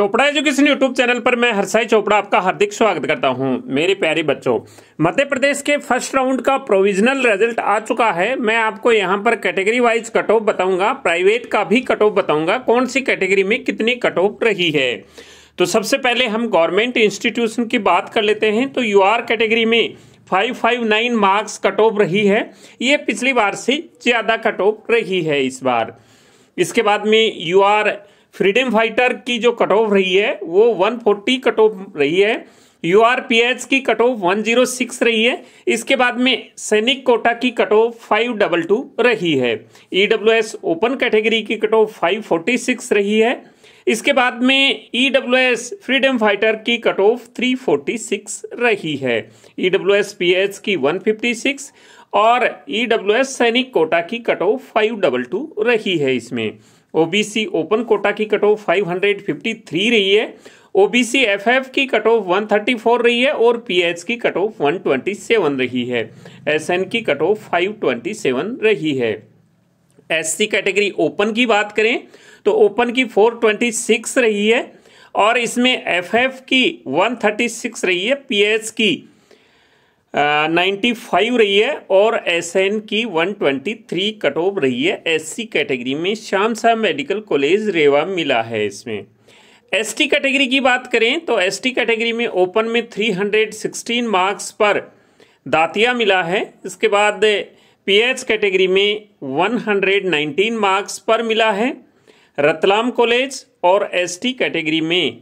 Chopra education YouTube channel पर मैं हरसाई चोपड़ा आपका हार्दिक स्वागत करता हूं मेरे प्यारे बच्चों मध्य प्रदेश के फर्स्ट राउंड का प्रोविजनल रिजल्ट आ चुका है मैं आपको यहां पर कैटेगरी वाइज कट ऑफ बताऊंगा प्राइवेट का भी कट ऑफ बताऊंगा कौन सी कैटेगरी में कितनी कट ऑफ रही है तो सबसे पहले हम गवर्नमेंट इंस्टीट्यूशन की बात कर लेते हैं तो यू कैटेगरी में 559 मार्क्स कट ऑफ रही है ये पिछली बार से ज़्यादा कट ऑफ रही है इस बार इसके बाद में यू फ्रीडम फाइटर की जो कट ऑफ रही है वो 140 कट ऑफ रही है यू की कट ऑफ 106 रही है इसके बाद में सैनिक कोटा की कट ऑफ टू रही है ई e ओपन कैटेगरी की कट ऑफ 546 रही है इसके बाद में E W S freedom fighter की कट ऑफ 346 रही है E W S P H की 156 और ई डब्ल्यू एस सैनिक कोटा की कट ऑफ टू रही है इसमें ओबीसी ओपन कोटा की कट ऑफ थ्री रही है ओबीसी एफएफ की कट ऑफ 134 रही है और पीएच की कट ऑफ 127 रही है एसएन की कट ऑफ 527 रही है एससी कैटेगरी ओपन की बात करें तो ओपन की 426 रही है और इसमें एफएफ की 136 रही है पीएच की नाइन्टी फाइव रही है और एस एन की one twenty three cut off रही है एस सी कैटेगरी में श्याम शाह मेडिकल कॉलेज रेवा मिला है इसमें एस टी कैटेगरी की बात करें तो एस टी कैटेगरी में ओपन में थ्री हंड्रेड सिक्सटीन मार्क्स पर दातिया मिला है इसके बाद पी एच कैटेगरी में वन हंड्रेड नाइनटीन मार्क्स पर मिला है रतलाम कॉलेज और एस टी कैटेगरी में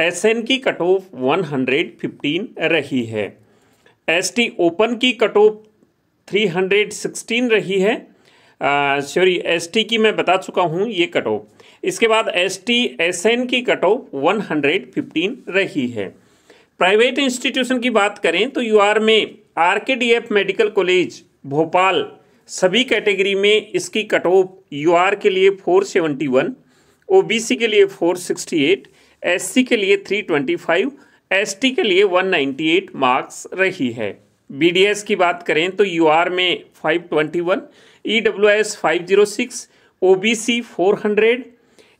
एस एन की cut off one hundred fifteen रही है एसटी ओपन की कट ऑफ सिक्सटीन रही है सॉरी एसटी की मैं बता चुका हूँ ये कट ऑफ इसके बाद एसटी एसएन की कट ऑफ फिफ्टीन रही है प्राइवेट इंस्टीट्यूशन की बात करें तो यूआर में आरकेडीएफ मेडिकल कॉलेज भोपाल सभी कैटेगरी में इसकी कट ऑफ यूआर के लिए 471 सी के लिए 468 एससी के लिए 325 एसटी के लिए 198 मार्क्स रही है बीडीएस की बात करें तो यूआर में 521 ईडब्ल्यूएस 506 ओबीसी 400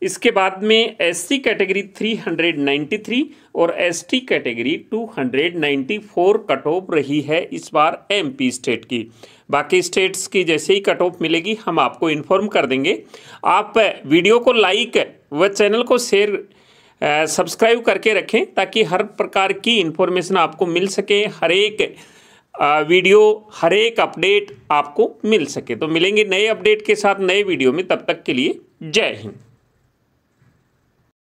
इसके बाद में एससी कैटेगरी 393 और एसटी कैटेगरी 294 कट ऑफ रही है इस बार एमपी स्टेट की बाकी स्टेट्स की जैसे ही कट ऑफ मिलेगी हम आपको इन्फॉर्म कर देंगे आप वीडियो को लाइक व चैनल को शेयर सब्सक्राइब करके रखें ताकि हर प्रकार की इन्फॉर्मेशन आपको मिल सके हर एक वीडियो हर एक अपडेट आपको मिल सके तो मिलेंगे नए अपडेट के साथ नए वीडियो में तब तक के लिए जय हिंद